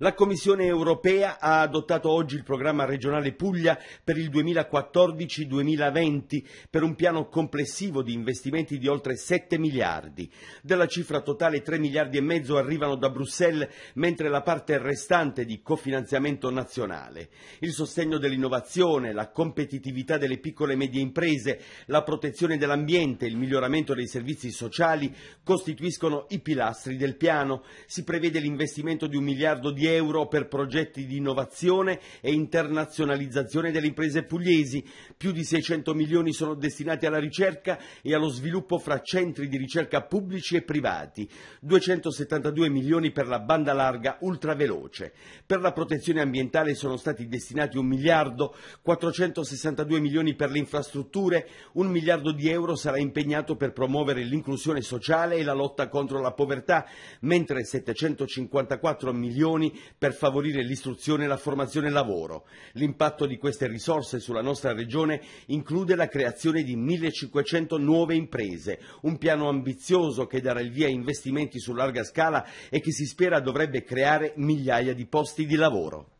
La Commissione europea ha adottato oggi il programma regionale Puglia per il 2014-2020 per un piano complessivo di investimenti di oltre 7 miliardi. Della cifra totale 3 miliardi e mezzo arrivano da Bruxelles, mentre la parte restante di cofinanziamento nazionale. Il sostegno dell'innovazione, la competitività delle piccole e medie imprese, la protezione dell'ambiente e il miglioramento dei servizi sociali costituiscono i pilastri del piano. Si prevede l'investimento di un miliardo di euro per progetti di innovazione e internazionalizzazione delle imprese pugliesi. Più di 600 milioni sono destinati alla ricerca e allo sviluppo fra centri di ricerca pubblici e privati, 272 milioni per la banda larga ultraveloce. Per la protezione ambientale sono stati destinati 1 miliardo, 462 milioni per le infrastrutture, 1 miliardo di euro sarà impegnato per promuovere l'inclusione sociale e la lotta contro la povertà, mentre 754 milioni per favorire l'istruzione, la formazione e il lavoro. L'impatto di queste risorse sulla nostra regione include la creazione di 1.500 nuove imprese, un piano ambizioso che darà il via a investimenti su larga scala e che si spera dovrebbe creare migliaia di posti di lavoro.